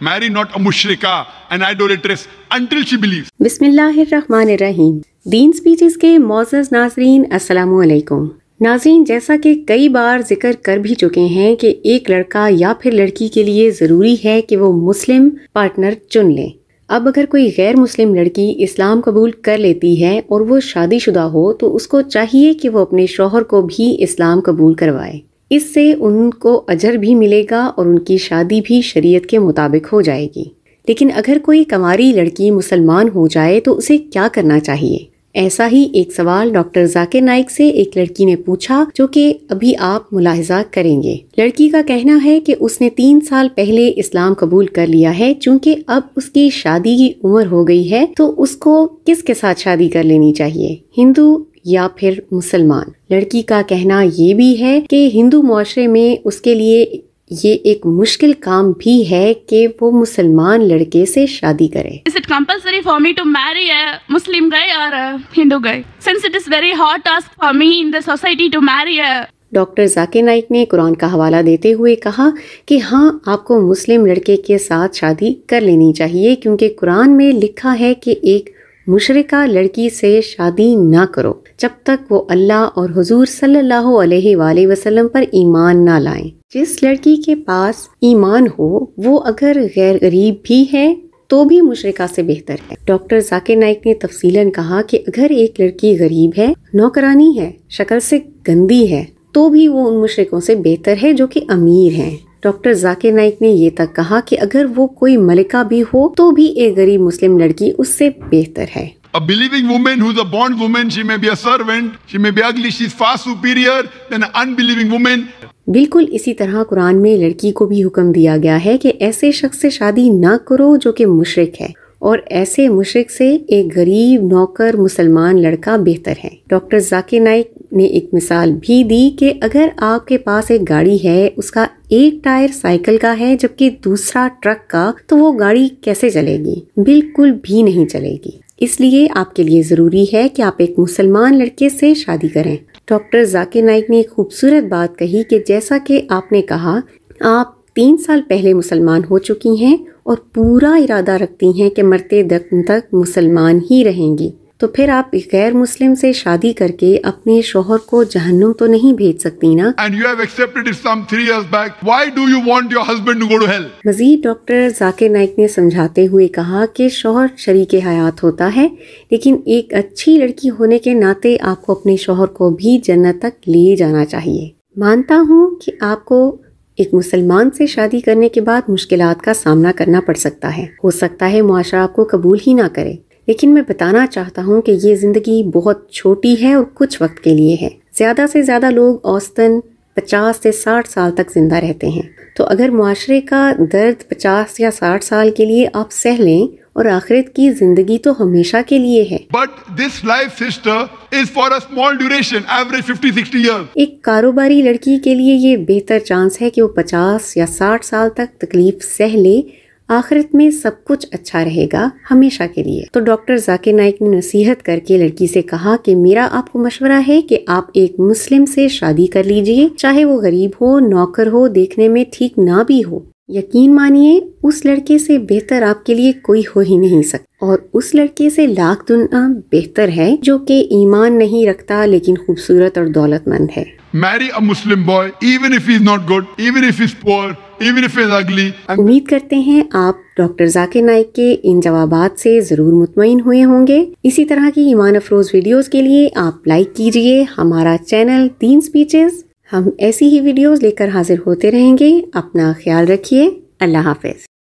marry not a mushrika, an idolatress, until she believes. Bismillahirrahmanirrahim. दीन speeches के मोजज नाजरीन अस्सलाम वालेकुम नाजरीन जैसा कि कई बार जिक्र कर भी चुके हैं कि एक लड़का या फिर लड़की के लिए ज़रूरी है कि वो मुस्लिम पार्टनर चुन लें अब अगर कोई गैर मुस्लिम लड़की इस्लाम कबूल कर लेती है और वो शादीशुदा हो तो उसको चाहिए कि वो अपने शोहर को भी इस्लाम कबूल करवाए इससे उनको अजर भी मिलेगा और उनकी शादी भी शरीयत के मुताबिक हो जाएगी लेकिन अगर कोई कमारी लड़की मुसलमान हो जाए तो उसे क्या करना चाहिए ऐसा ही एक सवाल डॉक्टर जाकिर नाइक से एक लड़की ने पूछा जो कि अभी आप मुलाहजा करेंगे लड़की का कहना है कि उसने तीन साल पहले इस्लाम कबूल कर लिया है चूंकि अब उसकी शादी की उम्र हो गई है तो उसको किसके साथ शादी कर लेनी चाहिए हिंदू या फिर मुसलमान लड़की का कहना ये भी है कि हिंदू माशरे में उसके लिए ये एक मुश्किल काम भी है कि वो मुसलमान लड़के से शादी करे is it compulsory for me to marry Muslim guy और Hindu guy since it is very hot task for me in the society to marry doctor Zakir Naik ने कुरान का हवाला देते हुए कहा कि हाँ आपको मुस्लिम लड़के के साथ शादी कर लेनी चाहिए क्योंकि कुरान में लिखा है कि एक मुशरिका लड़की से शादी ना करो जब तक वो अल्लाह और हुजूर सल्लल्लाहु अलैहि वसल्लम पर ईमान ना लाए जिस लड़की के पास ईमान हो वो अगर गैर गरीब भी है तो भी मुशरका से बेहतर है डॉक्टर जाकिर नाइक ने तफसीलन कहा कि अगर एक लड़की गरीब है नौकरानी है शक्ल से गंदी है तो भी वो उन मुशरकों से बेहतर है जो कि अमीर हैं डॉक्टर जाकिर नाइक ने ये तक कहा कि अगर वो कोई मलिका भी हो तो भी एक गरीब मुस्लिम लड़की उससे बेहतर है A believing woman who's a born woman, she may be a servant, she may be ugly, she's far superior than an unbelieving woman. बिल्कुल इसी तरह कुरान में लड़की को भी हुक्म दिया गया है कि ऐसे शख्स से शादी ना करो जो कि मुशरक है और ऐसे मुशरक से एक गरीब नौकर मुसलमान लड़का बेहतर है डॉक्टर जाकिर नाइक ने एक मिसाल भी दी कि अगर आपके पास एक गाड़ी है उसका एक टायर साइकिल का है जबकि दूसरा ट्रक का तो वो गाड़ी कैसे चलेगी बिल्कुल भी नहीं चलेगी इसलिए आपके लिए ज़रूरी है कि आप एक मुसलमान लड़के से शादी करें डॉक्टर जाकिर नाइक ने एक खूबसूरत बात कही कि जैसा कि आपने कहा आप तीन साल पहले मुसलमान हो चुकी हैं और पूरा इरादा रखती हैं कि मरते दम तक मुसलमान ही रहेंगी तो फिर आप गैर मुस्लिम से शादी करके अपने शोहर को जहन्नुम तो नहीं भेज सकती ना and you have accepted it some 3 years back why do you want your husband to go to hell मजीद डॉक्टर जाकिर नाइक ने समझाते हुए कहा कि शोहर शरीक हयात होता है लेकिन एक अच्छी लड़की होने के नाते आपको अपने शोहर को भी जन्नत तक ले जाना चाहिए मानता हूँ कि आपको एक मुसलमान से शादी करने के बाद मुश्किल का सामना करना पड़ सकता है हो सकता है मुआरा आपको कबूल ही ना करे लेकिन मैं बताना चाहता हूँ कि ये ज़िंदगी बहुत छोटी है और कुछ वक्त के लिए है ज़्यादा से ज़्यादा लोग औसतन पचास से साठ साल तक ज़िंदा रहते हैं तो अगर माशरे का दर्द पचास या साठ साल के लिए आप सह लें और आखिरत की जिंदगी तो हमेशा के लिए है but this life sister is for a small duration average 50 60 year एक कारोबारी लड़की के लिए ये बेहतर चांस है कि वो 50 या 60 साल तक तकलीफ सह ले आखिरत में सब कुछ अच्छा रहेगा हमेशा के लिए तो डॉक्टर जाकिर नाइक ने नसीहत करके लड़की से कहा कि मेरा आपको मशवरा है कि आप एक मुस्लिम से शादी कर लीजिए चाहे वो गरीब हो नौकर हो देखने में ठीक ना भी हो यकीन मानिए उस लड़के से बेहतर आपके लिए कोई हो ही नहीं सकता और उस लड़के से लाख दुना बेहतर है जो कि ईमान नहीं रखता लेकिन खूबसूरत और दौलतमंद है marry a Muslim boy even if is not good even if is poor even if it's ugly. उम्मीद करते हैं आप डॉक्टर जाकिर नाइक के इन जवाब से ज़रूर मुतमिन हुए होंगे इसी तरह की ईमान अफरोज़ वीडियोस के लिए आप लाइक कीजिए हमारा चैनल तीन स्पीचेस हम ऐसी ही वीडियोस लेकर हाजिर होते रहेंगे अपना ख्याल रखिए अल्लाह हाफिज